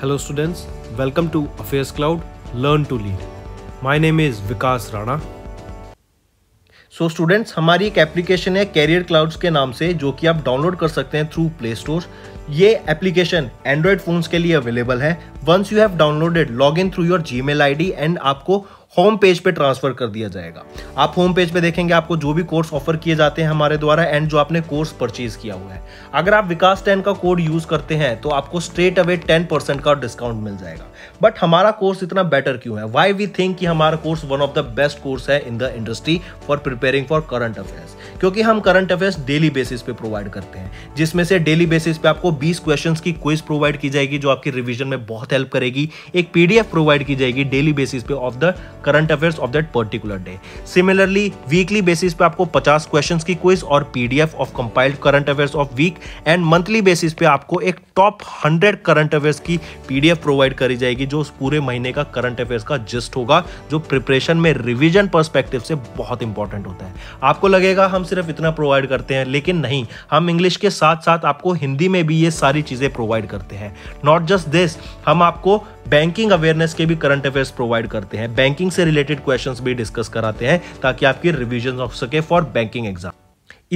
Hello students, welcome to Affairs Cloud Learn to Lead. My name is Vikas Rana. So so students हमारी एक application है career clouds के नाम से जो कि आप डाउनलोड कर सकते हैं थ्रू प्ले स्टोर ये एप्लीकेशन एंड्रॉयड फोन्स के लिए अवेलेबल है once you have downloaded log in through your Gmail and आपको होम पेज पे ट्रांसफर कर दिया जाएगा आप होम पेज पे देखेंगे आपको जो भी कोर्स ऑफर किए जाते हैं हमारे द्वारा एंड जो आपने कोर्स परचेज किया हुआ है अगर आप विकास टेन का कोड यूज करते हैं तो आपको स्ट्रेट अवे टेन परसेंट का डिस्काउंट मिल जाएगा बट हमारा कोर्स इतना बेटर क्यों है वाई वी थिंक कि हमारा course one of the best course है in the industry for preparing for current affairs क्योंकि हम करंट अफेयर्स डेली बेसिस पे प्रोवाइड करते हैं जिसमें से डेली बेसिस पे आपको 20 क्वेश्चंस की क्विज प्रोवाइड की जाएगी जो आपकी रिवीजन में बहुत हेल्प करेगी एक पीडीएफ प्रोवाइड की जाएगी डेली बेसिस पे of the current affairs of that particular day similarly weekly basis पे आपको 50 क्वेश्चन की क्विज और PDF of compiled current affairs of week and monthly basis पे आपको एक टॉप हंड्रेड करंट अफेयर्स की पीडीएफ प्रोवाइड करी जाएगी जो उस पूरे महीने का करंट अफेयर्स का जिस्ट होगा जो प्रिपरेशन में रिविजन परस्पेक्टिव से बहुत इंपॉर्टेंट होता है आपको लगेगा हम सिर्फ इतना प्रोवाइड करते हैं लेकिन नहीं हम इंग्लिश के साथ साथ आपको हिंदी में भी ये सारी चीज़ें प्रोवाइड करते हैं नॉट जस्ट दिस हम आपको बैंकिंग अवेयरनेस के भी करंट अफेयर्स प्रोवाइड करते हैं बैंकिंग से रिलेटेड क्वेश्चन भी डिस्कस कराते हैं ताकि आपकी रिविजन हो सके फॉर बैंकिंग एग्जाम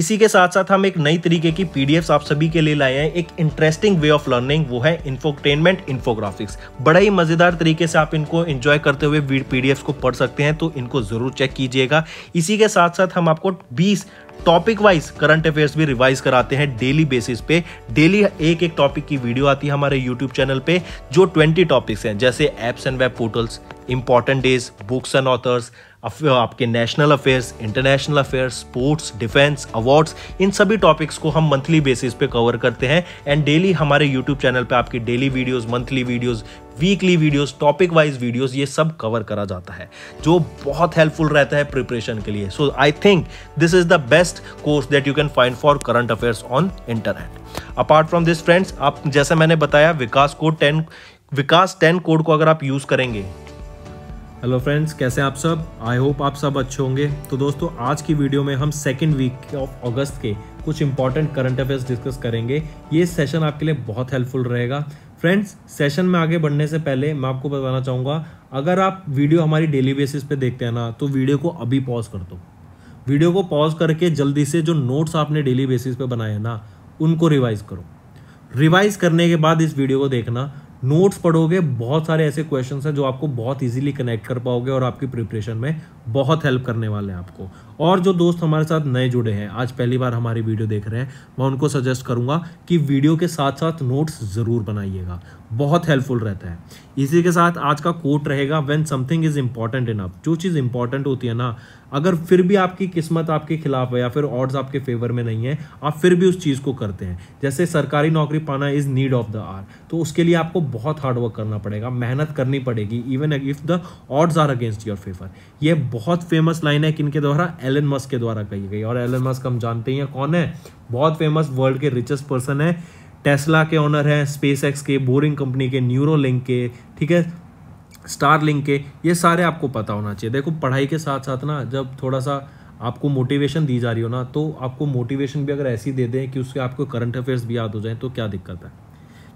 इसी के साथ साथ हम एक नई तरीके की पी आप सभी के लिए लाए हैं एक इंटरेस्टिंग वे ऑफ लर्निंग वो है इन्फोटेनमेंट इन्फोग्राफिक्स बड़ा ही मजेदार तरीके से आप इनको एंजॉय करते हुए पी को पढ़ सकते हैं तो इनको जरूर चेक कीजिएगा इसी के साथ साथ हम आपको 20 टॉपिक वाइज करंट अफेयर्स भी रिवाइज कराते हैं डेली बेसिस पे डेली एक एक टॉपिक की वीडियो आती है हमारे यूट्यूब चैनल पे जो 20 टॉपिक्स हैं जैसे apps and web portals important days books and authors आपके national affairs international affairs sports defence awards इन सभी टॉपिक्स को हम मंथली बेसिस पे कवर करते हैं एंड डेली हमारे यूट्यूब चैनल पे आपकी daily videos monthly videos weekly videos topic wise videos ये सब कवर करा जाता है जो बहुत हेल्पफुल रहता है प्रिपरेशन के लिए so I think this is the best course that you can find for current affairs on internet apart from this friends आप जैसे मैंने बताया विकास को टेन विकास टेन कोड को अगर आप यूज करेंगे हेलो फ्रेंड्स कैसे हैं आप सब आई होप आप सब अच्छे होंगे तो दोस्तों आज की वीडियो में हम सेकेंड वीक ऑफ अगस्त के कुछ इंपॉर्टेंट करंट अफेयर्स डिस्कस करेंगे ये सेशन आपके लिए बहुत हेल्पफुल रहेगा फ्रेंड्स सेशन में आगे बढ़ने से पहले मैं आपको बताना चाहूँगा अगर आप वीडियो हमारी डेली बेसिस पे देखते हैं ना तो वीडियो को अभी पॉज कर दो वीडियो को पॉज करके जल्दी से जो नोट्स आपने डेली बेसिस पे बनाए हैं ना उनको रिवाइज़ करो रिवाइज़ करने के बाद इस वीडियो को देखना नोट्स पढ़ोगे बहुत सारे ऐसे क्वेश्चन हैं जो आपको बहुत इजीली कनेक्ट कर पाओगे और आपकी प्रिपरेशन में बहुत हेल्प करने वाले हैं आपको और जो दोस्त हमारे साथ नए जुड़े हैं आज पहली बार हमारी वीडियो देख रहे हैं मैं उनको सजेस्ट करूँगा कि वीडियो के साथ साथ नोट्स ज़रूर बनाइएगा बहुत हेल्पफुल रहता है इसी के साथ आज का कोट रहेगा when something is important enough जो चीज़ इंपॉर्टेंट होती है ना अगर फिर भी आपकी किस्मत आपके खिलाफ है या फिर ऑर्ड्स आपके फेवर में नहीं है आप फिर भी उस चीज़ को करते हैं जैसे सरकारी नौकरी पाना is need of the hour तो उसके लिए आपको बहुत हार्डवर्क करना पड़ेगा मेहनत करनी पड़ेगी even if the odds are against your favour ये बहुत फेमस लाइन है किन के द्वारा एलन मस्क के द्वारा कही गई और एलन मस्क हम जानते ही हैं कौन है बहुत फेमस वर्ल्ड के रिचेस्ट पर्सन है टेस्ला के ऑनर हैं स्पेस एक्स के बोरिंग कंपनी के न्यूरोलिंक के ठीक है स्टारलिंक के ये सारे आपको पता होना चाहिए देखो पढ़ाई के साथ साथ ना जब थोड़ा सा आपको मोटिवेशन दी जा रही हो ना तो आपको मोटिवेशन भी अगर ऐसी दे दें कि उसके आपको करंट अफेयर्स भी याद हो जाए तो क्या दिक्कत है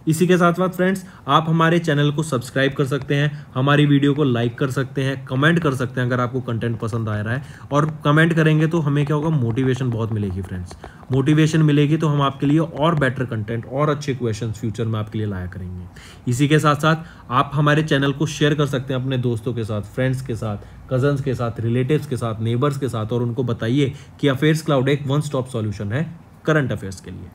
इसी के साथ साथ फ्रेंड्स आप हमारे चैनल को सब्सक्राइब कर सकते हैं हमारी वीडियो को लाइक कर सकते हैं कमेंट कर सकते हैं अगर आपको कंटेंट पसंद आ रहा है और कमेंट करेंगे तो हमें क्या होगा मोटिवेशन बहुत मिलेगी फ्रेंड्स मोटिवेशन मिलेगी तो हम आपके लिए और बेटर कंटेंट और अच्छे क्वेश्चन फ्यूचर में आपके लिए लाया करेंगे इसी के साथ साथ आप हमारे चैनल को शेयर कर सकते हैं अपने दोस्तों के साथ फ्रेंड्स के साथ कजन्स के साथ रिलेटिव्स के साथ नेबर्स के साथ और उनको बताइए कि अफेयर्स क्लाउड एक वन स्टॉप सॉल्यूशन है करंट अफेयर्स के लिए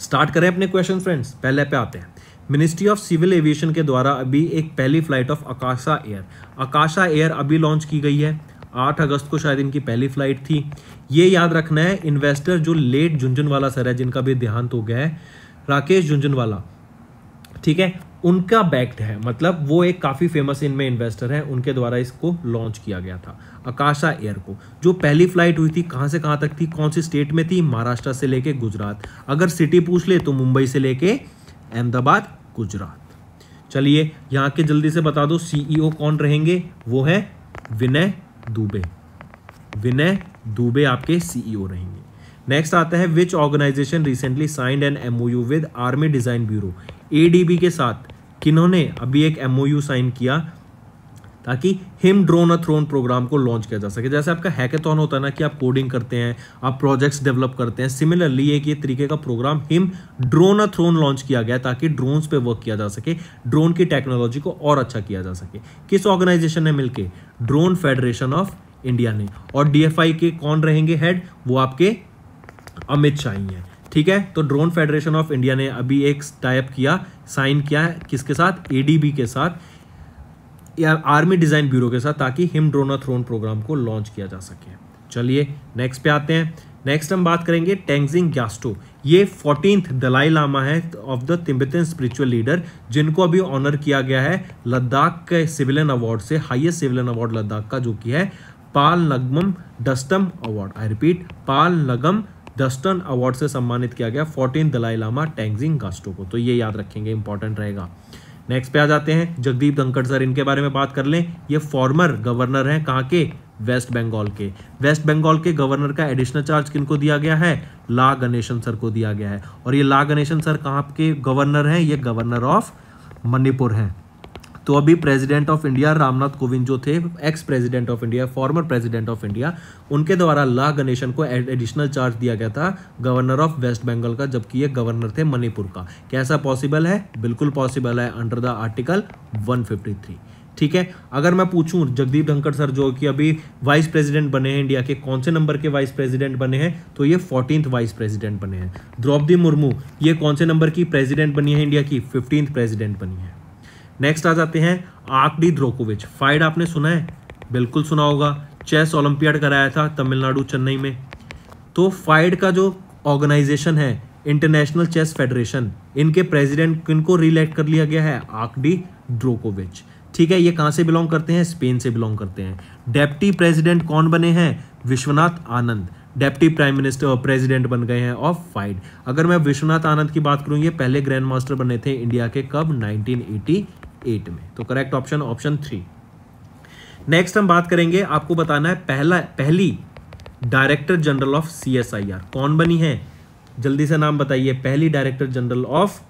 स्टार्ट करें अपने क्वेश्चन फ्रेंड्स पहले पे आते हैं मिनिस्ट्री ऑफ सिविल एविएशन के द्वारा अभी एक पहली flight of Akasa Air Akasa Air अभी लॉन्च की गई है आठ अगस्त को शायद इनकी पहली फ्लाइट थी ये याद रखना है इन्वेस्टर जो लेट झुंझुनवाला सर है जिनका भी देहांत हो गया है राकेश झुंझुनवाला ठीक है उनका बैक्ट है मतलब वो एक काफ़ी फेमस इनमें इन्वेस्टर है उनके द्वारा इसको लॉन्च किया गया था अकाशा एयर को जो पहली फ्लाइट हुई थी कहाँ से कहाँ तक थी कौन सी स्टेट में थी महाराष्ट्र से लेके गुजरात अगर सिटी पूछ ले तो मुंबई से लेके अहमदाबाद गुजरात चलिए यहाँ के जल्दी से बता दो सीईओ e कौन रहेंगे वो है विनय दुबे विनय दुबे आपके सीईओ e रहेंगे नेक्स्ट आता है which organisation recently signed an MOU with Army Design Bureau ADB के साथ किन्होंने अभी एक एमओयू साइन किया ताकि Him drone a thon programme को लॉन्च किया जा सके जैसे आपका हैकेथन होता है ना कि आप कोडिंग करते हैं आप प्रोजेक्ट्स डेवलप करते हैं सिमिलरली एक ये तरीके का programme Him drone a thon launch किया गया ताकि ड्रोन्स पे वर्क किया जा सके ड्रोन की टेक्नोलॉजी को और अच्छा किया जा सके किस ऑर्गेनाइजेशन ने मिलकर ड्रोन फेडरेशन ऑफ इंडिया ने और डीएफआई के कौन रहेंगे हेड वो आपके अमित शाह हैं ठीक है तो ड्रोन फेडरेशन ऑफ इंडिया ने अभी एक टाइप किया साइन किया है किसके साथ एडीबी के साथ या आर्मी डिज़ाइन ब्यूरो के साथ ताकि हिम ड्रोना थ्रोन प्रोग्राम को लॉन्च किया जा सके चलिए नेक्स्ट पे आते हैं नेक्स्ट हम बात करेंगे टेंगजिंग ग्यास्टो ये फोर्टीनथ दलाई लामा है of the Tibetan spiritual leader जिनको अभी ऑनर किया गया है लद्दाख के सिविलियन अवार्ड से हाइएस्ट सिविलियन अवार्ड लद्दाख का जो कि है पाल नगम डस्टम अवार्ड आई रिपीट पाल नगम डस्टन अवार्ड से सम्मानित किया गया फोर्टीन दलाई लामा टेंगजिंग गास्टो को तो ये याद रखेंगे इंपॉर्टेंट रहेगा नेक्स्ट पे आ जाते हैं जगदीप धनखड़ सर इनके बारे में बात कर लें ये फॉर्मर गवर्नर हैं कहाँ के वेस्ट बंगाल के वेस्ट बंगाल के गवर्नर का एडिशनल चार्ज किनको दिया गया है ला गणेशन सर को दिया गया है और ये ला गणेशन सर कहाँ के गवर्नर हैं ये गवर्नर ऑफ मणिपुर हैं तो अभी president of India Ramnath Kovind जो थे ex president of India former president of India उनके द्वारा ला गणेशन को एडिशनल चार्ज दिया गया था गवर्नर ऑफ वेस्ट बंगाल का जबकि ये गवर्नर थे मणिपुर का कैसा पॉसिबल है बिल्कुल पॉसिबल है अंडर द आर्टिकल वन ठीक है अगर मैं पूछूं जगदीप धनखड़ सर जो कि अभी वाइस प्रेसिडेंट बने हैं इंडिया के कौन से नंबर के वाइस प्रेसिडेंट बने हैं तो ये फोर्टीन वाइस प्रेसिडेंट बने हैं द्रौपदी मुर्मू ये कौन से नंबर की प्रेसिडेंट बनी है इंडिया की फिफ्टींथ प्रेसिडेंट बनी है नेक्स्ट आ जाते हैं आकडी द्रोकोविच फाइड आपने सुना है बिल्कुल सुना होगा चेस ओलंपियाड कराया था तमिलनाडु चेन्नई में तो फाइड का जो ऑर्गेनाइजेशन है इंटरनेशनल चेस फेडरेशन इनके प्रेसिडेंट को रिलेक्ट कर लिया गया है आकडी ड्रोकोविच ठीक है ये कहाँ से बिलोंग करते हैं स्पेन से बिलोंग करते हैं डेप्टी प्रेसिडेंट कौन बने हैं Viswanathan Anand deputy prime minister और प्रेसिडेंट बन गए हैं ऑफ फाइड अगर मैं विश्वनाथ आनंद की बात करूँ ये पहले ग्रैंड मास्टर बने थे इंडिया के कब नाइनटीन एट में तो correct option option three next हम बात करेंगे आपको बताना है पहला पहली डायरेक्टर जनरल ऑफ सीएसआईआर कौन बनी है जल्दी से नाम बताइए पहली डायरेक्टर जनरल ऑफ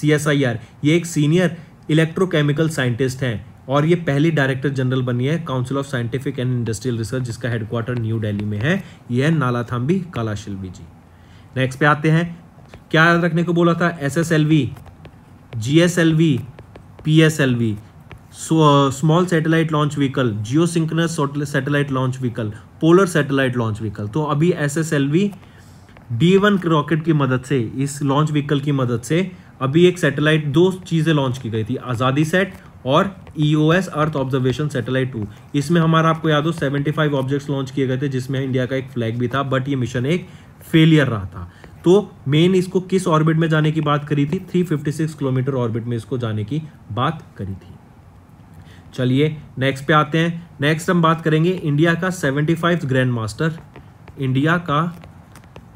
सीएसआईआर ये एक सीनियर इलेक्ट्रोकेमिकल साइंटिस्ट हैं और ये पहली डायरेक्टर जनरल बनी है council of scientific and industrial research जिसका हेडक्वार्टर न्यू दिल्ली में है ये है नालाथाम्बी कालाशिल्वी जी नेक्स्ट पे आते हैं क्या याद रखने को बोला था S S L V G S L V P S L V small satellite launch vehicle geosynchronous satellite launch vehicle polar satellite launch vehicle तो अभी S S L V D one rocket की मदद से इस launch vehicle की मदद से अभी एक सेटेलाइट दो चीज़ें लॉन्च की गई थी आज़ादी सेट और E O S earth observation satellite two इसमें हमारा आपको याद हो सेवेंटी फाइव ऑब्जेक्ट्स लॉन्च किए गए थे जिसमें इंडिया का एक फ्लैग भी था बट ये मिशन एक फेलियर रहा था तो मेन इसको किस ऑर्बिट में जाने की बात करी थी 356 किलोमीटर ऑर्बिट में इसको जाने की बात करी थी चलिए नेक्स्ट पे आते हैं नेक्स्ट हम बात करेंगे इंडिया का seventy five grand master India का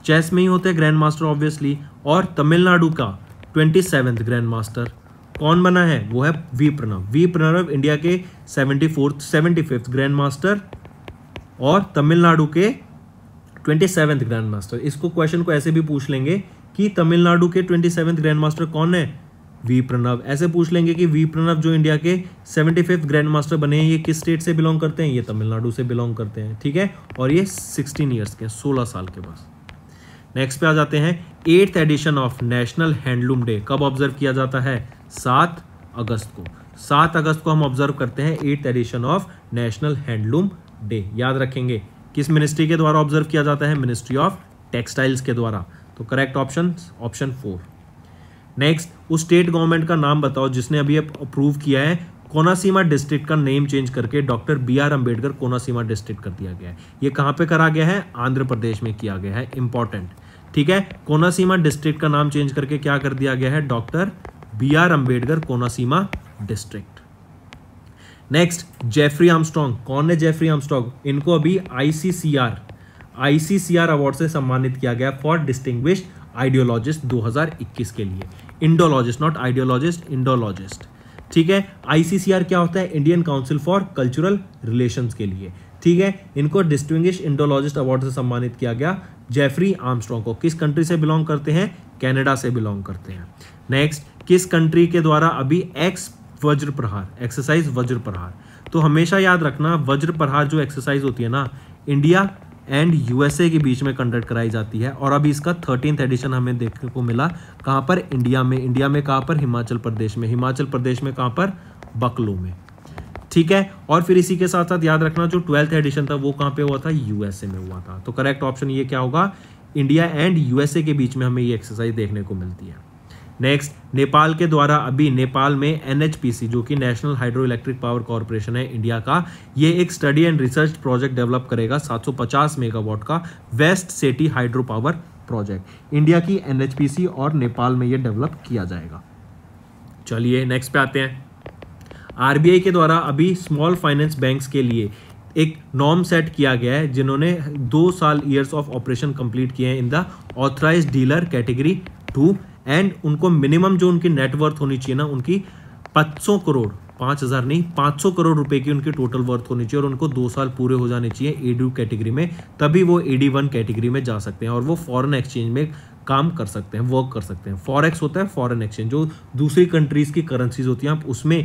चेस में ही होते हैं ग्रैंड मास्टर ऑब्वियसली और तमिलनाडु का ट्वेंटी सेवेंथ ग्रैंड मास्टर कौन बना है वो है V Pranav V Pranav India के seventy fourth seventy fifth grand master और तमिलनाडु के ट्वेंटी सेवन्थ ग्रैंड मास्टर इसको क्वेश्चन को ऐसे भी पूछ लेंगे कि तमिलनाडु के ट्वेंटी सेवन्थ ग्रैंड मास्टर कौन है वी प्रणव ऐसे पूछ लेंगे कि वी प्रणव जो इंडिया के सेवेंटी फिफ्थ ग्रैंड मास्टर बने हैं ये किस स्टेट से बिलोंग करते हैं ये तमिलनाडु से बिलोंग करते हैं ठीक है और ये सिक्सटीन ईयर्स के सोलह साल के पास नेक्स्ट पे आ जाते हैं eighth edition of national handloom day कब ऑब्जर्व किया जाता है सात अगस्त को सात अगस्त को हम ऑब्जर्व करते हैं eighth edition of national handloom day याद रखेंगे किस मिनिस्ट्री के द्वारा ऑब्जर्व किया जाता है मिनिस्ट्री ऑफ टेक्सटाइल्स के द्वारा तो correct option option four next उस स्टेट गवर्नमेंट का नाम बताओ जिसने अभी अप्रूव किया है कोनासीमा डिस्ट्रिक्ट का नेम चेंज करके doctor B R Ambedkar Konaseema district कर दिया गया है ये कहाँ पे करा गया है आंध्र प्रदेश में किया गया है इंपॉर्टेंट ठीक है कोनासीमा डिस्ट्रिक्ट का नाम चेंज करके क्या कर दिया गया है doctor B R Ambedkar Konaseema district next Jeffrey Armstrong कौन है जेफरी आर्मस्ट्रॉन्ग इनको अभी आईसीसीआर आईसीसीआर अवार्ड से सम्मानित किया गया फॉर डिस्टिंग्विश्ड आइडियोलॉजिस्ट 2021 के लिए इंडोलॉजिस्ट नॉट आइडियोलॉजिस्ट इंडोलॉजिस्ट ठीक है आईसीसीआर क्या होता है Indian council for cultural relation के लिए ठीक है इनको डिस्टिंग्विश इंडोलॉजिस्ट अवार्ड से सम्मानित किया गया जेफरी आर्मस्ट्रॉन्ग को किस कंट्री से बिलोंग करते हैं कैनेडा से बिलोंग करते हैं नेक्स्ट किस कंट्री के द्वारा अभी एक्स वज्र प्रहार एक्सरसाइज वज्र प्रहार तो हमेशा याद रखना वज्र प्रहार जो एक्सरसाइज होती है ना इंडिया एंड यूएसए के बीच में कंडक्ट कराई जाती है और अभी इसका थर्टीन एडिशन हमें देखने को मिला कहाँ पर इंडिया में इंडिया में कहाँ पर हिमाचल प्रदेश में हिमाचल प्रदेश में कहाँ पर बकलो में ठीक है और फिर इसी के साथ साथ याद रखना जो ट्वेल्थ एडिशन था वो कहाँ पे हुआ था यूएसए में हुआ था तो करेक्ट ऑप्शन ये क्या होगा इंडिया एंड यूएसए के बीच में हमें ये एक्सरसाइज देखने को मिलती है नेक्स्ट नेपाल के द्वारा अभी नेपाल में एनएचपीसी जो कि national hydro electric power corporation है इंडिया का ये एक study and research project develop करेगा 750 मेगावाट का west Seti hydro power project India की एनएचपीसी और नेपाल में ये डेवलप किया जाएगा चलिए नेक्स्ट पे आते हैं आरबीआई के द्वारा अभी स्मॉल फाइनेंस बैंक के लिए एक नॉर्म सेट किया गया है जिन्होंने दो साल ईयर्स ऑफ ऑपरेशन कंप्लीट किए हैं in the authorise dealer category two and उनको मिनिमम जो उनकी नेटवर्थ होनी चाहिए ना उनकी 500 करोड़ पाँच हज़ार नहीं पाँच सौ करोड़ रुपए की उनकी टोटल वर्थ होनी चाहिए और उनको दो साल पूरे हो जाने चाहिए एडू कैटेगरी में तभी वो एडी वन कैटेगरी में जा सकते हैं और वो फॉरेन एक्सचेंज में काम कर सकते हैं वर्क कर सकते हैं फॉरेक्स होता है फॉरेन एक्सचेंज जो दूसरी कंट्रीज़ की करेंसीज होती हैं आप उसमें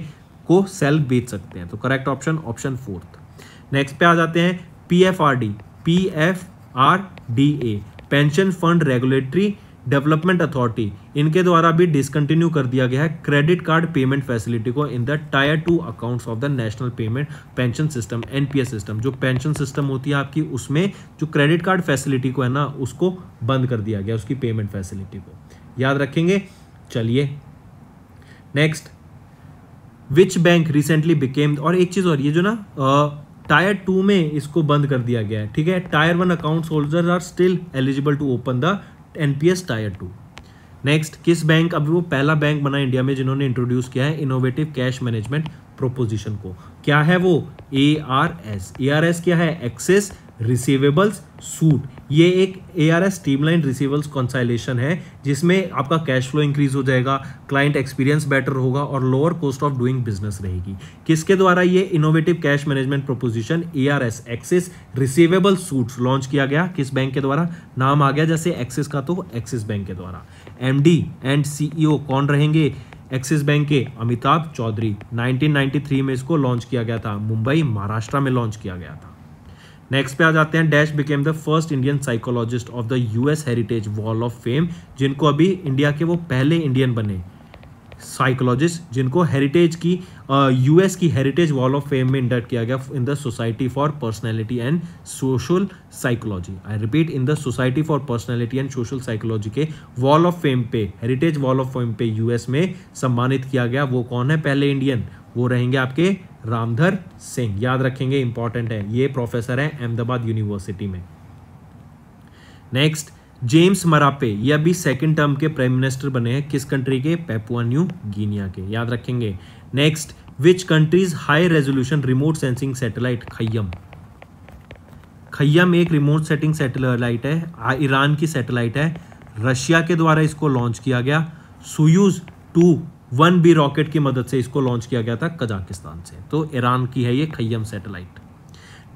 को सेल बेच सकते हैं तो correct option option fourth next पे आ जाते हैं P F R D P F R D A pension fund regulatory development authority इनके द्वारा भी डिसकंटिन्यू कर दिया गया है क्रेडिट कार्ड पेमेंट फैसिलिटी को in the tier two accounts of the national payment pension system NPS system जो pension system होती है आपकी उसमें जो क्रेडिट कार्ड फैसिलिटी को है ना उसको बंद कर दिया गया उसकी पेमेंट फैसिलिटी को याद रखेंगे चलिए next which bank recently became और एक चीज़ और ये जो ना आ, टायर टू में इसको बंद कर दिया गया है ठीक है tier one account holder are still eligible to open the N P S tier two next किस बैंक अभी वो पहला बैंक बना इंडिया में जिन्होंने इंट्रोड्यूस किया है इनोवेटिव कैश मैनेजमेंट प्रोपोजिशन को क्या है वो A R S A R S क्या है एक्सेस रिसीवेबल्स सूट ये एक A R S streamline receivables reconciliation है जिसमें आपका कैश फ्लो इंक्रीज हो जाएगा क्लाइंट एक्सपीरियंस बेटर होगा और lower cost of doing business रहेगी किसके द्वारा ये innovative cash management proposition A R S Axis receivable suite launch किया गया किस बैंक के द्वारा नाम आ गया जैसे एक्सिस का तो एक्सिस बैंक के द्वारा M D and C E O कौन रहेंगे एक्सिस बैंक के अमिताभ चौधरी 1993 में इसको लॉन्च किया गया था मुंबई महाराष्ट्र में लॉन्च किया गया था नेक्स्ट पे आ जाते हैं dash became the first Indian psychologist of the US heritage wall of fame जिनको अभी इंडिया के वो पहले इंडियन बने साइकोलॉजिस्ट जिनको हेरिटेज की यूएस uh, की हेरिटेज वॉल ऑफ फेम में इंडक्ट किया गया in the society for personality and social psychology I repeat in the society for personality and social psychology के वॉल ऑफ फेम पे heritage wall of fame पे US में सम्मानित किया गया वो कौन है पहले इंडियन वो रहेंगे आपके रामधर सिंह याद रखेंगे इंपॉर्टेंट है ये प्रोफेसर है अहमदाबाद यूनिवर्सिटी में नेक्स्ट जेम्स मरापे ये अभी सेकंड टर्म के प्राइम मिनिस्टर बने हैं किस कंट्री के पेपुआ न्यू गिनिया के याद रखेंगे next which countries high resolution remote sensing satellite Khayyam Khayyam एक रिमोट सेटिंग सैटेलाइट है ईरान की सैटेलाइट है रशिया के द्वारा इसको लॉन्च किया गया Soyuz two one B rocket की मदद से इसको लॉन्च किया गया था कजाकिस्तान से तो ईरान की है ये खयम सैटेलाइट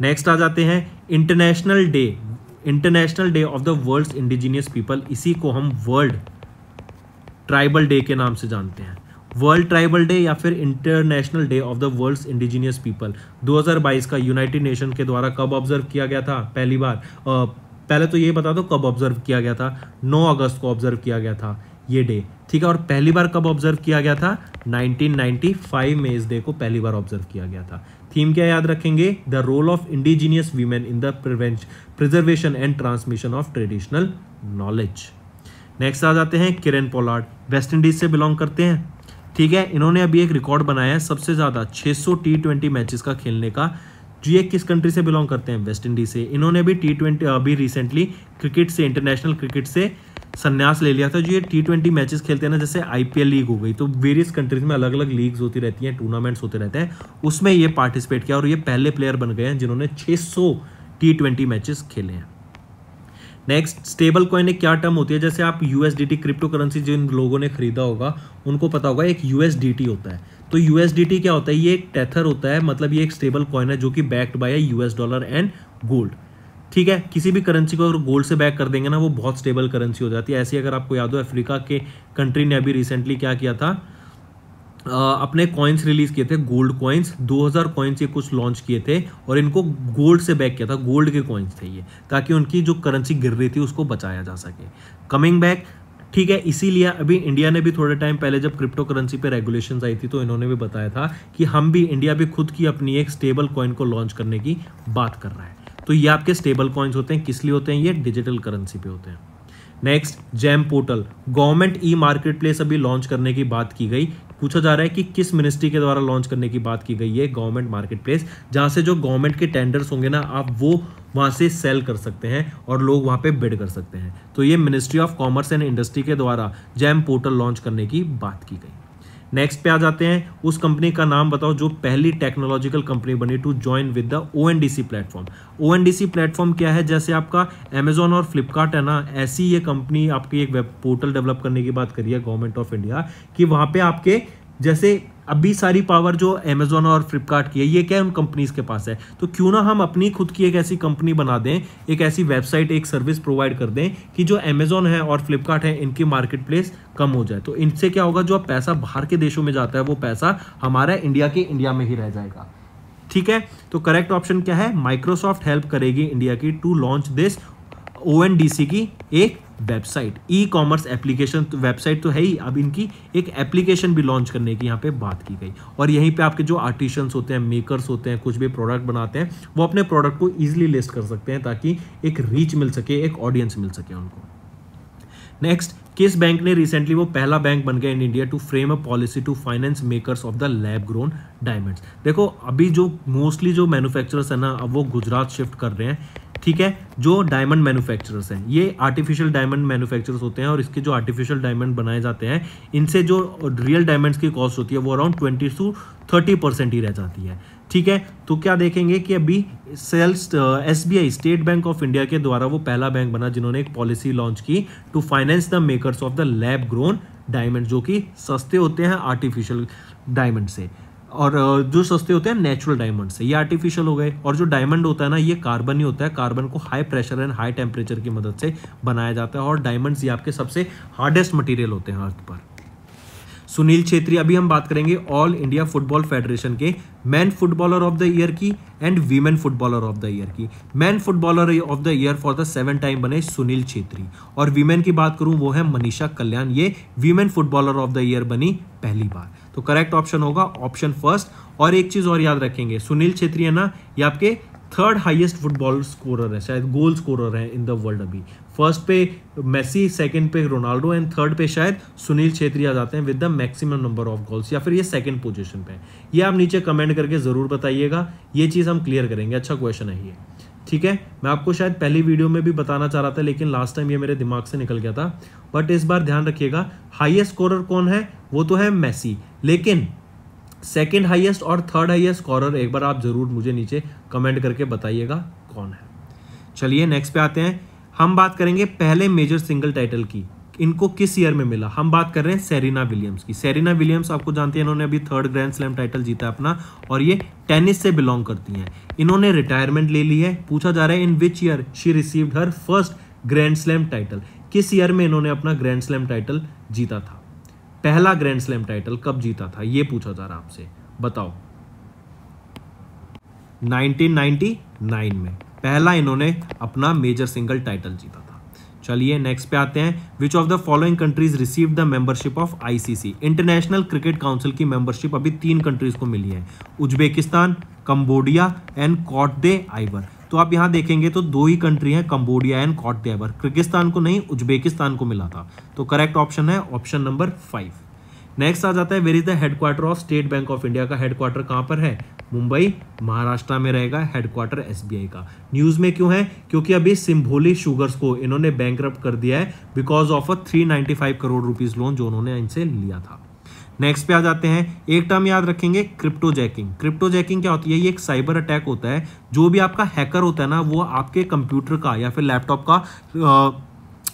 नेक्स्ट आ जाते हैं international day international day of the world's indigenous people इसी को हम वर्ल्ड ट्राइबल डे के नाम से जानते हैं वर्ल्ड ट्राइबल डे या फिर international day of the world's indigenous people 2022 का यूनाइटेड नेशन के द्वारा कब ऑब्जर्व किया गया था पहली बार पहले तो ये बता दो कब ऑब्जर्व किया गया था 9 अगस्त को ऑब्जर्व किया गया था ये डे ठीक है और पहली बार कब ऑब्जर्व किया गया था 1995 में इस डे को पहली बार ऑब्जर्व किया गया था थीम क्या याद रखेंगे the role of indigenous women in the preservation and transmission of traditional knowledge next आ जाते हैं किरण पोलार्ड वेस्ट इंडीज से बिलोंग करते हैं ठीक है इन्होंने अभी एक रिकॉर्ड बनाया है सबसे ज़्यादा 600 टी ट्वेंटी मैचेस का खेलने का जो ये किस कंट्री से बिलोंग करते हैं वेस्ट इंडीज से इन्होंने भी टी ट्वेंटी अभी रिसेंटली क्रिकेट से इंटरनेशनल क्रिकेट से संन्यास ले लिया था जो ये टी ट्वेंटी मैचेस खेलते हैं ना जैसे आईपीएल लीग हो गई तो वेरियस कंट्रीज में अलग अलग लीग्स होती रहती हैं टूर्नामेंट्स होते रहते हैं उसमें ये पार्टिसिपेट किया और ये पहले प्लेयर बन गए हैं जिन्होंने 600 टी ट्वेंटी मैचेस खेले हैं नेक्स्ट स्टेबल कॉइन एक क्या टर्म होती है जैसे आप यूएसडीटी क्रिप्टो करेंसी जिन लोगों ने खरीदा होगा उनको पता होगा एक यूएसडीटी होता है तो यूएसडीटी क्या होता है ये एक टेथर होता है मतलब ये एक स्टेबल कॉइन है जो कि बैक्ड बाय है यूएस डॉलर एंड गोल्ड ठीक है किसी भी करेंसी को अगर गोल्ड से बैक कर देंगे ना वो बहुत स्टेबल करेंसी हो जाती है ऐसी अगर आपको याद हो अफ्रीका के कंट्री ने अभी रिसेंटली क्या किया था अपने कॉइन्स रिलीज किए थे गोल्ड कॉइन्स 2000 कॉइन्स ये कुछ लॉन्च किए थे और इनको गोल्ड से बैक किया था गोल्ड के कॉइन्स थे ये ताकि उनकी जो करेंसी गिर रही थी उसको बचाया जा सके कमिंग बैक ठीक है इसीलिए अभी इंडिया ने भी थोड़े टाइम पहले जब क्रिप्टो करेंसी पे रेगुलेशंस आई थी तो इन्होंने भी बताया था कि हम भी इंडिया भी खुद की अपनी एक स्टेबल कॉइन को लॉन्च करने की बात कर रहा है तो ये आपके स्टेबल कॉइन्स होते हैं किस लिए होते हैं ये डिजिटल करेंसी पे होते हैं next GeM portal government e market place अभी लॉन्च करने की बात की गई पूछा जा रहा है कि किस मिनिस्ट्री के द्वारा लॉन्च करने की बात की गई है गवर्नमेंट मार्केट प्लेस जहाँ से जो गवर्नमेंट के टेंडर्स होंगे ना आप वो वहाँ से सेल कर सकते हैं और लोग वहाँ पे बिड कर सकते हैं तो ये ministry of commerce and industry के द्वारा जैम पोर्टल लॉन्च करने की बात की गई नेक्स्ट पे आ जाते हैं उस कंपनी का नाम बताओ जो पहली टेक्नोलॉजिकल कंपनी बनी to join with the O N D C platform O N D C platform क्या है जैसे आपका अमेजोन और फ्लिपकार्ट है ना ऐसी ये कंपनी आपकी एक वेब पोर्टल डेवलप करने की बात करी है गवर्नमेंट ऑफ इंडिया कि वहाँ पे आपके जैसे अभी सारी पावर जो अमेजोन और फ्लिपकार्ट की है ये क्या है उन कंपनीज के पास है तो क्यों ना हम अपनी खुद की एक ऐसी कंपनी बना दें एक ऐसी वेबसाइट एक सर्विस प्रोवाइड कर दें कि जो अमेजोन है और फ्लिपकार्ट है इनकी मार्केट प्लेस कम हो जाए तो इनसे क्या होगा जो पैसा बाहर के देशों में जाता है वो पैसा हमारा इंडिया के इंडिया में ही रह जाएगा ठीक है तो करेक्ट ऑप्शन क्या है माइक्रोसॉफ्ट हेल्प करेगी इंडिया की टू लॉन्च दिस ओ की एक वेबसाइट ई कॉमर्स एप्लीकेशन तो वेबसाइट तो है ही अब इनकी एक एप्लीकेशन भी लॉन्च करने की यहाँ पे बात की गई और यहीं पे आपके जो आर्टिशंस होते हैं मेकर्स होते हैं कुछ भी प्रोडक्ट बनाते हैं वो अपने प्रोडक्ट को ईजिली लिस्ट कर सकते हैं ताकि एक रीच मिल सके एक ऑडियंस मिल सके उनको नेक्स्ट किस बैंक ने रिसेंटली वो पहला बैंक बन गया in India to frame a policy to finance makers of the lab grown diamonds देखो अभी जो मोस्टली जो मैन्युफैक्चरर्स हैं ना अब वो गुजरात शिफ्ट कर रहे हैं ठीक है जो डायमंड मैन्युफैक्चरर्स हैं ये आर्टिफिशियल डायमंड मैन्युफैक्चरर्स होते हैं और इसके जो आर्टिफिशियल डायमंड बनाए जाते हैं इनसे जो रियल डायमंड्स की कॉस्ट होती है वो around twenty to thirty percent ही रह जाती है ठीक है तो क्या देखेंगे कि अभी सेल्स S B I State Bank of India के द्वारा वो पहला बैंक बना जिन्होंने एक पॉलिसी लॉन्च की to finance the makers of the lab grown diamond जो कि सस्ते होते हैं आर्टिफिशियल डायमंड से और जो सस्ते होते हैं नेचुरल डायमंड से ये आर्टिफिशियल हो गए और जो डायमंड होता है ना ये कार्बन ही होता है कार्बन को high pressure and high temperature की मदद से बनाया जाता है और डायमंड्स ये आपके सबसे हार्डेस्ट मटेरियल होते हैं अर्थ पर सुनील छेत्री अभी हम बात करेंगे ऑल इंडिया फुटबॉल फेडरेशन के man footballer of the year की and women footballer of the year की man footballer of the year for the seven time बने सुनील छेत्री और वीमेन की बात करूं वो है मनीषा कल्याण ये women footballer of the year बनी पहली बार तो करेक्ट ऑप्शन होगा ऑप्शन फर्स्ट और एक चीज और याद रखेंगे सुनील छेत्री है ना ये आपके थर्ड हाईएस्ट फुटबॉल स्कोरर है शायद गोल स्कोरर है इन द वर्ल्ड अभी फर्स्ट पे मेसी सेकंड पे रोनाल्डो एंड थर्ड पे शायद सुनील छेत्री आ जाते हैं with the maximum number of goals या फिर ये सेकंड पोजीशन पे ये आप नीचे कमेंट करके ज़रूर बताइएगा ये चीज़ हम क्लियर करेंगे अच्छा क्वेश्चन है ये ठीक है मैं आपको शायद पहली वीडियो में भी बताना चाह रहा था लेकिन लास्ट टाइम ये मेरे दिमाग से निकल गया था बट इस बार ध्यान रखिएगा हाइएस्ट स्कोरर कौन है वो तो है मैसी लेकिन सेकेंड हाइएस्ट और थर्ड हाइएस्ट स्कोरर एक बार आप ज़रूर मुझे नीचे कमेंट करके बताइएगा कौन है चलिए नेक्स्ट पे आते हैं हम बात करेंगे पहले मेजर सिंगल टाइटल की इनको किस ईयर में मिला हम बात कर रहे हैं सेरिना विलियम्स की सेरिना विलियम्स आपको जानते हैं इन्होंने अभी थर्ड ग्रैंड स्लैम टाइटल जीता अपना और ये टेनिस से बिलोंग करती हैं इन्होंने रिटायरमेंट ले ली है पूछा जा रहा है in which year she received her first grand slam title किस ईयर में इन्होंने अपना ग्रैंड स्लैम टाइटल जीता था पहला ग्रैंड स्लैम टाइटल कब जीता था ये पूछा जा रहा है आपसे बताओ 1999 में पहला इन्होंने अपना मेजर सिंगल टाइटल जीता था चलिए नेक्स्ट पे आते हैं which of the following countries receive the membership of ICC international cricket council की मेंबरशिप अभी तीन कंट्रीज को मिली है Uzbekistan Cambodia and Cote d'Ivoire तो आप यहां देखेंगे तो दो ही कंट्री हैं Cambodia and Cote d'Ivoire Kyrgyzstan को नहीं उज्बेकिस्तान को मिला था तो करेक्ट ऑप्शन है ऑप्शन नंबर फाइव नेक्स्ट आ जाता है where is the headquarter of state Bank of India का हेडक्वार्टर कहाँ पर है मुंबई महाराष्ट्र में रहेगा हेडक्वार्टर एसबीआई का न्यूज में क्यों है क्योंकि अभी सिम्भोली शुगर्स को इन्होंने बैंक कर दिया है because of a 395 crore rupees loan जो उन्होंने इनसे लिया था नेक्स्ट पे आ जाते हैं एक टर्म याद रखेंगे क्रिप्टो जैकिंग क्रिप्टो जैकिंग क्या होती है ये एक साइबर अटैक होता है जो भी आपका हैकर होता है ना वो आपके कंप्यूटर का या फिर लैपटॉप का आ,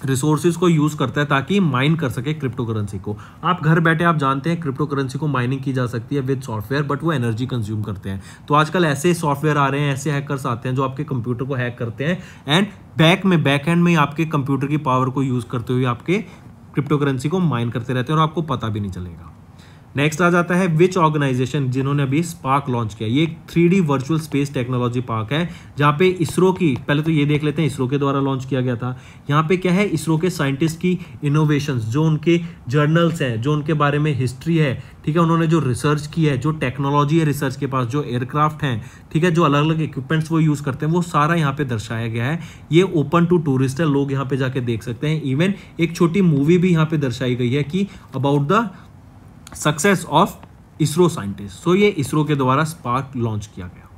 रिसोर्सेज को यूज़ करता है ताकि माइन कर सके क्रिप्टो करेंसी को आप घर बैठे आप जानते हैं क्रिप्टो करेंसी को माइनिंग की जा सकती है विद सॉफ्टवेयर बट वो एनर्जी कंज्यूम करते हैं तो आजकल ऐसे सॉफ्टवेयर आ रहे हैं ऐसे हैकर्स आते हैं जो आपके कंप्यूटर को हैक करते हैं एंड बैक में बैक हैंड में आपके कंप्यूटर की पावर को यूज़ करते हुए आपके क्रिप्टो करेंसी को माइन करते रहते हैं और आपको पता भी नहीं चलेगा नेक्स्ट आ जाता है विच ऑर्गेनाइजेशन जिन्होंने अभी स्पार्क लॉन्च किया ये एक three virtual space technology park है जहाँ पे इसरो की पहले तो ये देख लेते हैं इसरो के द्वारा लॉन्च किया गया था यहाँ पे क्या है इसरो के साइंटिस्ट की इनोवेशन जो उनके जर्नल्स हैं जो उनके बारे में हिस्ट्री है ठीक है उन्होंने जो रिसर्च की है जो टेक्नोलॉजी है रिसर्च के पास जो एयरक्राफ्ट हैं ठीक है जो अलग अलग इक्विपमेंट्स वो यूज़ करते हैं वो सारा यहाँ पे दर्शाया गया है ये ओपन टू टूरिस्ट है लोग यहाँ पे जाके देख सकते हैं इवन एक छोटी मूवी भी यहाँ पे दर्शाई गई है कि about the success of ISRO scientist so ये इसरो के द्वारा स्पार्क लॉन्च किया गया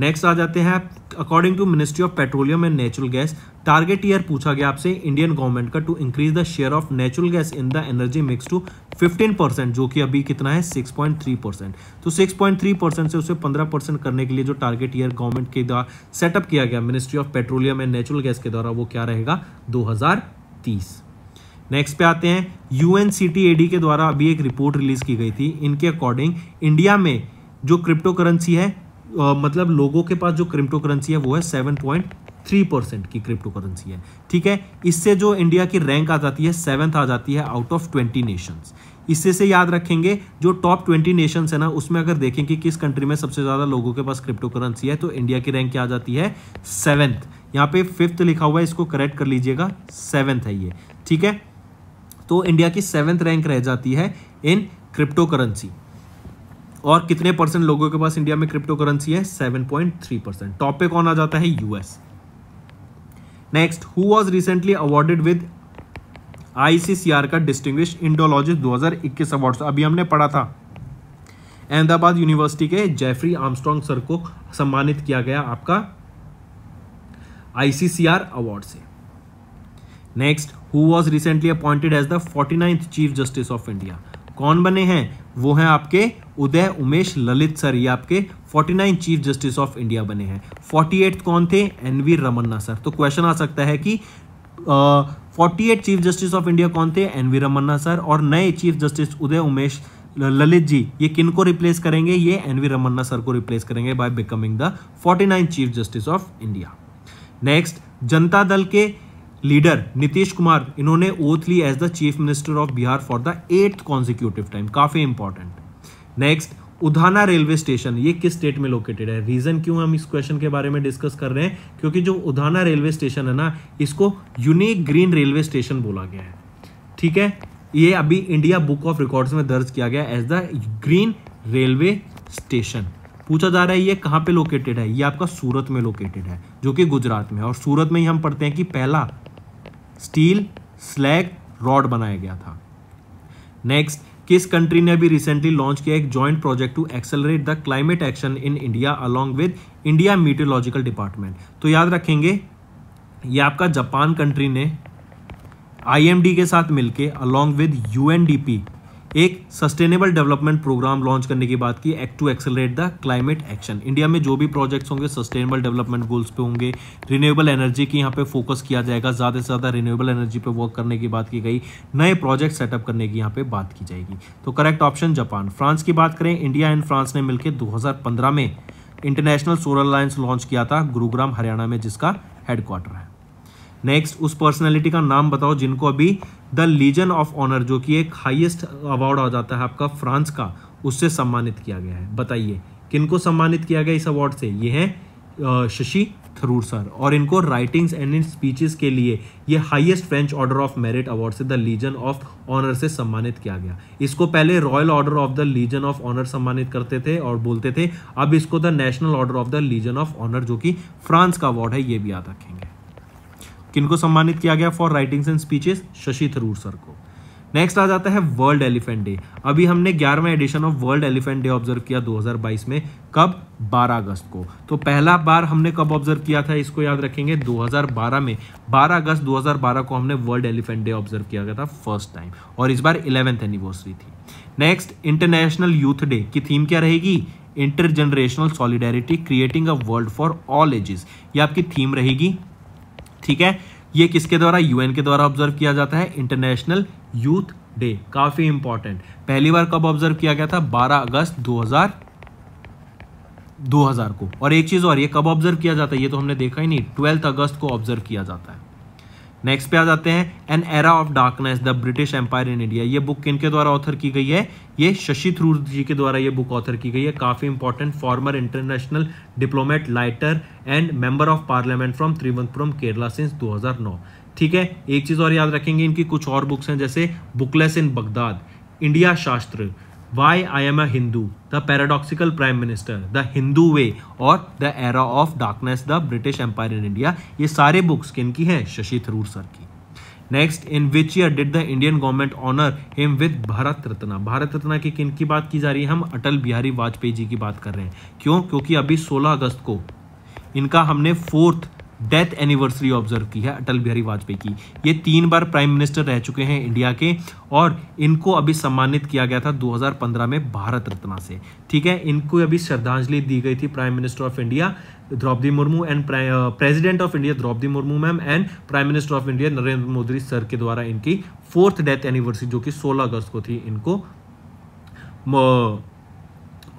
नेक्स्ट आ जाते हैं according to ministry of petroleum and natural gas target year पूछा गया आपसे इंडियन गवर्नमेंट का to increase the share of natural gas in the energy mix to 15 percent जो कि अभी कितना है 6.3 परसेंट तो 6.3 परसेंट से उसे 15 परसेंट करने के लिए जो टारगेट ईयर गवर्नमेंट के द्वारा सेटअप किया गया ministry of petroleum and natural gas के द्वारा वो क्या रहेगा दो नेक्स्ट पे आते हैं यू एन के द्वारा अभी एक रिपोर्ट रिलीज की गई थी इनके अकॉर्डिंग इंडिया में जो क्रिप्टो करेंसी है आ, मतलब लोगों के पास जो क्रिप्टो करेंसी है वो है सेवन पॉइंट थ्री परसेंट की क्रिप्टो करेंसी है ठीक है इससे जो इंडिया की रैंक आ जाती है सेवन्थ आ जाती है आउट ऑफ ट्वेंटी नेशंस इससे से याद रखेंगे जो टॉप ट्वेंटी नेशंस है ना उसमें अगर देखें कि किस कंट्री में सबसे ज़्यादा लोगों के पास क्रिप्टो करेंसी है तो इंडिया की रैंक क्या आ जाती है सेवन्थ यहाँ पे फिफ्थ लिखा हुआ है इसको करेक्ट कर लीजिएगा सेवन्थ है ये ठीक है तो इंडिया की सेवन्थ रैंक रह जाती है इन क्रिप्टो करेंसी और कितने परसेंट लोगों के पास इंडिया में क्रिप्टो करेंसी है 7.3 परसेंट टॉप पे कौन आ जाता है US next who was recently awarded with ICCR का डिस्टिंग्विश इंडोलॉजिस्ट 2021 अवार्ड अभी हमने पढ़ा था अहमदाबाद यूनिवर्सिटी के जेफरी आर्मस्ट्रॉन्ग सर को सम्मानित किया गया आपका आईसीसीआर अवार्ड से next who was recently appointed as the forty ninth chief justice of India कौन बने हैं वो हैं आपके उदय उमेश ललित सर ये आपके nine chief justice of India बने हैं एट कौन थे एनवी रमन्ना सर तो क्वेश्चन आ सकता है कि forty eight chief justice of India कौन थे एन वी रमन्ना सर और नए चीफ जस्टिस उदय उमेश ललित जी ये किन को रिप्लेस करेंगे ये एन वी रमन्ना सर को रिप्लेस करेंगे by becoming the forty nine chief justice of India next Janata Dal के लीडर नीतीश कुमार इन्होंने ओथ ली as the chief minister of Bihar for the eight consecutive time काफ़ी important next Udhana railway station ये किस स्टेट में located है रीजन क्यों हम इस क्वेश्चन के बारे में डिस्कस कर रहे हैं क्योंकि जो उधाना रेलवे स्टेशन है ना इसको यूनिक ग्रीन रेलवे स्टेशन बोला गया है ठीक है ये अभी इंडिया बुक ऑफ रिकॉर्ड्स में दर्ज किया गया as the green railway station पूछा जा रहा है ये कहाँ पे लोकेटेड है ये आपका सूरत में लोकेटेड है जो कि गुजरात में है और सूरत में ही हम पढ़ते हैं कि पहला स्टील स्लैग रॉड बनाया गया था नेक्स्ट किस कंट्री ने अभी रिसेंटली लॉन्च किया एक joint project to accelerate the climate action in India along with India meteorological department तो याद रखेंगे ये आपका जापान कंट्री ने आईएमडी के साथ मिलके अलॉन्ग विद यूएनडीपी एक सस्टेनेबल डेवलपमेंट प्रोग्राम लॉन्च करने की बात की act to accelerate the climate action India में जो भी प्रोजेक्ट्स होंगे सस्टेनेबल डेवलपमेंट गोल्स पे होंगे रिन्यूएबल एनर्जी की यहाँ पे फोकस किया जाएगा ज़्यादा से ज़्यादा रिन्यूएबल एनर्जी पे वर्क करने की बात की गई नए प्रोजेक्ट सेटअप करने की यहाँ पे बात की जाएगी तो करेक्ट ऑप्शन जापान फ्रांस की बात करें इंडिया एंड फ्रांस ने मिलकर दो में इंटरनेशनल सोलर अलायंस लॉन्च किया था गुरुग्राम हरियाणा में जिसका हेडक्वार्टर है नेक्स्ट उस पर्सनैलिटी का नाम बताओ जिनको अभी द लीजन ऑफ ऑनर जो कि एक हाइएस्ट अवार्ड आ जाता है आपका फ्रांस का उससे सम्मानित किया गया है बताइए किनको सम्मानित किया गया इस अवार्ड से ये है शशि थरूर सर और इनको राइटिंग्स एंड इन स्पीचेस के लिए ये highest French order of merit award से द लीजन ऑफ ऑनर से सम्मानित किया गया इसको पहले royal order of the legion of honour सम्मानित करते थे और बोलते थे अब इसको the national order of the legion of honour जो कि फ्रांस का अवार्ड है ये भी याद रखेंगे किनको सम्मानित किया गया for writings and speeches Shashi Tharoor sir को नेक्स्ट आ जाता है वर्ल्ड एलिफेंट डे अभी हमने ग्यारहवें edition of world elephant day observe किया 2022 में कब 12 अगस्त को तो पहला बार हमने कब ऑब्जर्व किया था इसको याद रखेंगे 2012 में 12 अगस्त 2012 को हमने वर्ल्ड एलिफेंट डे ऑब्जर्व किया गया था फर्स्ट टाइम और इस बार इलेवेंथ एनिवर्सरी थी नेक्स्ट इंटरनेशनल यूथ डे की थीम क्या रहेगी intergenerational solidarity creating a world for all ages ये आपकी थीम रहेगी ठीक है ये किसके द्वारा यूएन के द्वारा ऑब्जर्व किया जाता है इंटरनेशनल यूथ डे काफी इंपॉर्टेंट पहली बार कब ऑब्जर्व किया गया था 12 अगस्त 2000 2000 को और एक चीज और ये कब ऑब्जर्व किया जाता है ये तो हमने देखा ही नहीं ट्वेल्थ अगस्त को ऑब्जर्व किया जाता है नेक्स्ट पे आ जाते हैं an era of darkness the British empire in India ये बुक किन के द्वारा ऑथर की गई है ये शशि थ्रूर जी के द्वारा ये बुक ऑथर की गई है काफ़ी important former international diplomat writer and member of parliament from Thiruvananthapuram Kerala since 2009 ठीक है एक चीज़ और याद रखेंगे इनकी कुछ और बुक्स हैं जैसे bookless in Baghdad India Shastra Why I am a Hindu, the paradoxical prime minister, the Hindu way और the era of darkness, the British Empire in India ये सारे बुक्स किन की हैं शशि थरूर सर की next in which year did the Indian government honour him with Bharat Ratna Bharat Ratna की किन की बात की जा रही है हम अटल बिहारी वाजपेयी जी की बात कर रहे हैं क्यों क्योंकि अभी 16 अगस्त को इनका हमने फोर्थ डेथ एनिवर्सरी ऑब्जर्व की है अटल बिहारी वाजपेयी की ये तीन बार प्राइम मिनिस्टर रह चुके हैं इंडिया के और इनको अभी सम्मानित किया गया था 2015 में भारत रत्न से ठीक है इनको अभी श्रद्धांजलि दी गई थी prime minister of India Droupadi Murmu and president of India Droupadi Murmu ma'am and prime minister of India Narendra Modi sir के द्वारा इनकी फोर्थ डेथ एनिवर्सरी जो कि सोलह अगस्त को थी इनको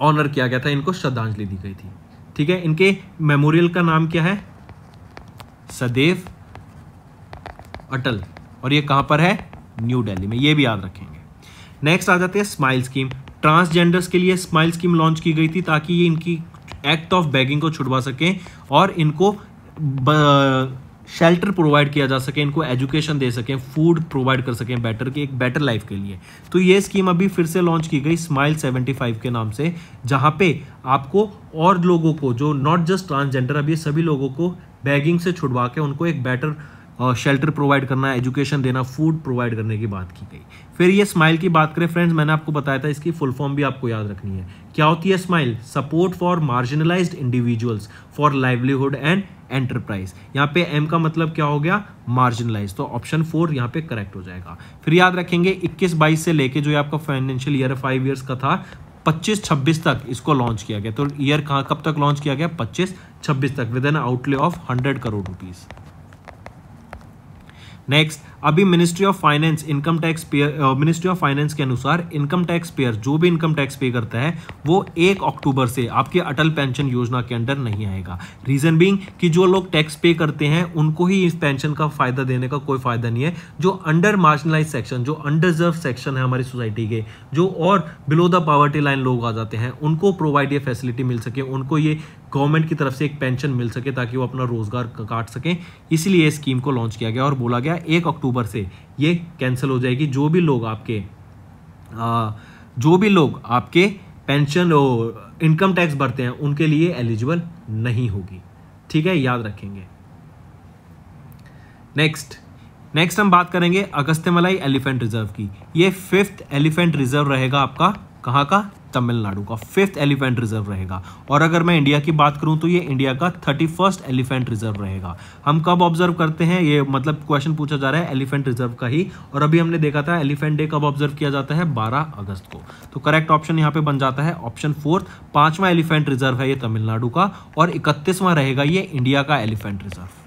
ऑनर किया गया था इनको श्रद्धांजलि दी गई थी ठीक है इनके मेमोरियल का नाम क्या है सदैव अटल और ये कहां पर है न्यू दिल्ली में ये भी याद रखेंगे नेक्स्ट आ जाते हैं स्माइल स्कीम ट्रांसजेंडर्स के लिए स्माइल स्कीम लॉन्च की गई थी ताकि ये इनकी एक्ट ऑफ बैगिंग को छुड़वा सकें और इनको शेल्टर प्रोवाइड किया जा सके इनको एजुकेशन दे सकें फूड प्रोवाइड कर सकें बेटर की एक बेटर लाइफ के लिए तो ये स्कीम अभी फिर से लॉन्च की गई स्माइल 75 के नाम से जहाँ पे आपको और लोगों को जो नॉट जस्ट ट्रांसजेंडर अभी सभी लोगों को बैगिंग से छुड़वा के उनको एक बेटर शेल्टर प्रोवाइड करना एजुकेशन देना फूड प्रोवाइड करने की बात की गई फिर ये स्माइल की बात करें फ्रेंड्स मैंने आपको बताया था इसकी फुल फॉर्म भी आपको याद रखनी है क्या होती है smile support for marginalized individuals for livelihood and enterprise यहाँ पे एम का मतलब क्या हो गया मार्जिनलाइज तो ऑप्शन फोर यहाँ पे करेक्ट हो जाएगा फिर याद रखेंगे इक्कीस बाईस से लेके जो आपका फाइनेंशियल ईयर फाइव ईयर्स का था 25-26 तक इसको लॉन्च किया गया तो ईयर कहाँ कब तक लॉन्च किया गया 25-26 तक with an outlay of 100 crore rupees Next, अभी ministry of finance income tax payer ministry of finance के अनुसार इनकम टैक्स पेयर जो भी इनकम टैक्स पे करता है वो एक अक्टूबर से आपके अटल पेंशन योजना के अंडर नहीं आएगा रीजन बींग कि जो लोग टैक्स पे करते हैं उनको ही इस पेंशन का फायदा देने का कोई फायदा नहीं है जो अंडर मार्जिनलाइज सेक्शन जो अंडरजर्व सेक्शन है हमारी सोसाइटी के जो और बिलो द पॉवर्टी लाइन लोग आ जाते हैं उनको प्रोवाइड ये फैसिलिटी मिल सके उनको ये गवर्नमेंट की तरफ से एक पेंशन मिल सके ताकि वो अपना रोजगार काट सकें इसलिए स्कीम को लॉन्च किया गया और बोला गया एक अक्टूबर अक्टूबर से ये कैंसिल हो जाएगी जो भी लोग आपके आ, जो भी लोग आपके पेंशन इनकम टैक्स भरते हैं उनके लिए एलिजिबल नहीं होगी ठीक है याद रखेंगे नेक्स्ट नेक्स्ट हम बात करेंगे अगस्त्यमलाई एलिफेंट रिजर्व की ये फिफ्थ एलिफेंट रिजर्व रहेगा आपका कहाँ का तमिलनाडु का फिफ्थ एलिफेंट रिजर्व रहेगा और अगर मैं इंडिया की बात करूं तो ये इंडिया का थर्टी फर्स्ट एलिफेंट रिजर्व रहेगा हम कब ऑब्जर्व करते हैं ये मतलब क्वेश्चन पूछा जा रहा है एलिफेंट रिजर्व का ही और अभी हमने देखा था एलिफेंट डे कब ऑब्जर्व किया जाता है बारह अगस्त को तो करेक्ट ऑप्शन यहाँ पे बन जाता है ऑप्शन फोर्थ पांचवा एलिफेंट रिजर्व है ये तमिलनाडु का और इकतीसवां रहेगा ये इंडिया का एलिफेंट रिजर्व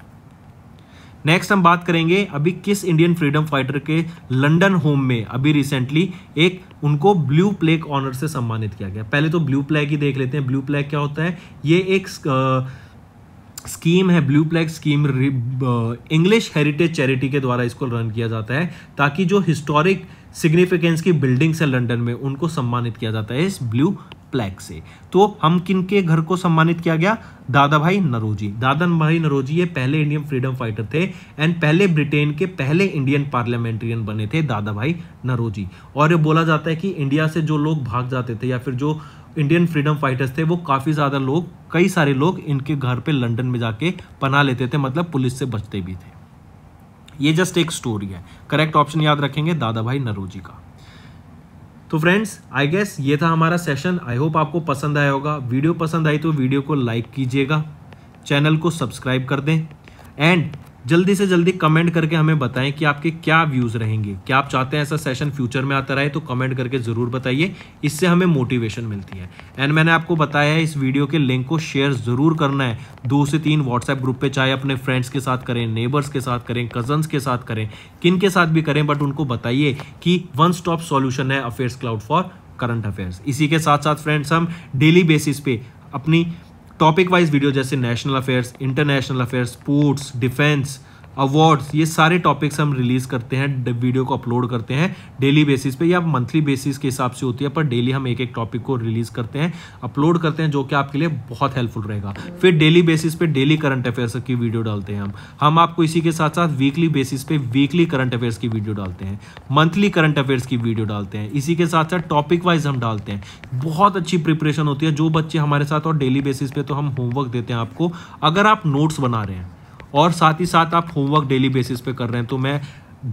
नेक्स्ट हम बात करेंगे अभी किस इंडियन फ्रीडम फाइटर के लंदन होम में अभी रिसेंटली एक उनको ब्लू प्लेग ऑनर से सम्मानित किया गया पहले तो ब्लू प्लेग ही देख लेते हैं ब्लू प्लैग क्या होता है ये एक आ, स्कीम है blue plaque scheme English heritage charity के द्वारा इसको रन किया जाता है ताकि जो हिस्टोरिक सिग्निफिकेंस की बिल्डिंग्स हैं लंदन में उनको सम्मानित किया जाता है इस ब्लू प्लैग से तो हम किन के घर को सम्मानित किया गया दादा भाई नरोजी दादा भाई नरोजी ये पहले इंडियन फ्रीडम फाइटर थे एंड पहले ब्रिटेन के पहले इंडियन पार्लियामेंट्रियन बने थे दादा भाई नरोजी और ये बोला जाता है कि इंडिया से जो लोग भाग जाते थे या फिर जो इंडियन फ्रीडम फाइटर्स थे वो काफ़ी ज़्यादा लोग कई सारे लोग इनके घर पर लंडन में जाके पना लेते थे मतलब पुलिस से बचते भी थे ये जस्ट एक स्टोरी है करेक्ट ऑप्शन याद रखेंगे दादा भाई नरोजी का तो फ्रेंड्स आई गेस ये था हमारा सेशन आई होप आपको पसंद आया होगा वीडियो पसंद आई तो वीडियो को लाइक कीजिएगा चैनल को सब्सक्राइब कर दें एंड जल्दी से जल्दी कमेंट करके हमें बताएं कि आपके क्या व्यूज़ रहेंगे क्या आप चाहते हैं ऐसा सेशन फ्यूचर में आता रहे तो कमेंट करके ज़रूर बताइए इससे हमें मोटिवेशन मिलती है एंड मैंने आपको बताया है इस वीडियो के लिंक को शेयर ज़रूर करना है दो से तीन व्हाट्सएप ग्रुप पे चाहे अपने फ्रेंड्स के साथ करें नेबर्स के साथ करें कजन्स के साथ करें किन के साथ भी करें बट उनको बताइए कि वन स्टॉप सॉल्यूशन है affairs cloud for current affairs इसी के साथ साथ फ्रेंड्स हम डेली बेसिस पे अपनी टॉपिक वाइज वीडियो जैसे national affairs international affairs sports defence awards ये सारे टॉपिक्स हम रिलीज़ करते हैं वीडियो को अपलोड करते हैं डेली बेसिस पे या मंथली बेसिस के हिसाब से होती है पर डेली हम एक एक टॉपिक को रिलीज़ करते हैं अपलोड करते हैं जो कि आपके लिए बहुत हेल्पफुल रहेगा फिर डेली बेसिस पे डेली करंट अफेयर्स की वीडियो डालते हैं हम हम आपको इसी के साथ साथ वीकली बेसिस पे वीकली करंट अफेयर्स की वीडियो डालते हैं मंथली करंट अफेयर्स की वीडियो डालते हैं इसी के साथ साथ टॉपिक वाइज हम डालते हैं बहुत अच्छी प्रिपरेशन होती है जो बच्चे हमारे साथ और डेली बेसिस पे तो हम होमवर्क देते हैं आपको अगर आप नोट्स बना रहे हैं और साथ ही साथ आप होमवर्क डेली बेसिस पे कर रहे हैं तो मैं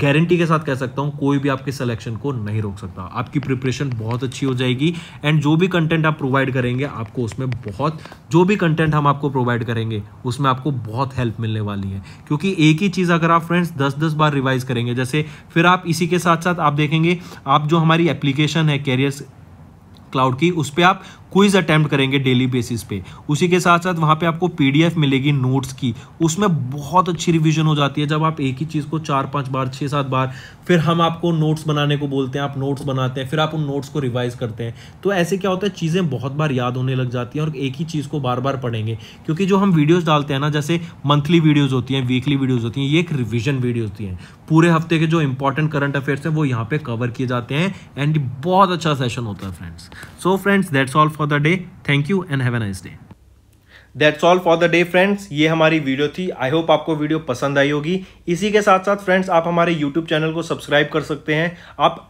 गारंटी के साथ कह सकता हूँ कोई भी आपके सिलेक्शन को नहीं रोक सकता आपकी प्रिपरेशन बहुत अच्छी हो जाएगी एंड जो भी कंटेंट आप प्रोवाइड करेंगे आपको उसमें बहुत जो भी कंटेंट हम आपको प्रोवाइड करेंगे उसमें आपको बहुत हेल्प मिलने वाली है क्योंकि एक ही चीज़ अगर आप फ्रेंड्स दस दस बार रिवाइज करेंगे जैसे फिर आप इसी के साथ साथ आप देखेंगे आप जो हमारी एप्लीकेशन है कैरियर क्लाउड की उस पर आप क्विज अटैम्प्ट करेंगे डेली बेसिस पे उसी के साथ साथ वहाँ पे आपको पीडीएफ मिलेगी नोट्स की उसमें बहुत अच्छी रिवीजन हो जाती है जब आप एक ही चीज़ को चार पांच बार छः सात बार फिर हम आपको नोट्स बनाने को बोलते हैं आप नोट्स बनाते हैं फिर आप उन नोट्स को रिवाइज करते हैं तो ऐसे क्या होता है चीज़ें बहुत बार याद होने लग जाती हैं और एक ही चीज़ को बार बार पढ़ेंगे क्योंकि जो हम वीडियोज़ डालते हैं ना जैसे मंथली वीडियोज़ होती हैं वीकली वीडियोज़ होती हैं ये एक रिविजन वीडियो होती हैं पूरे हफ्ते के जो इंपॉर्टेंट करंट अफेयर्स हैं वो यहाँ पर कवर किए जाते हैं एंड बहुत अच्छा सेशन होता है friends so friends that's all for the day thank you and have nice day that's all for the day friends ये हमारी वीडियो थी आई होप आपको वीडियो पसंद आई होगी इसी के साथ साथ फ्रेंड्स आप हमारे यूट्यूब चैनल को सब्सक्राइब कर सकते हैं आप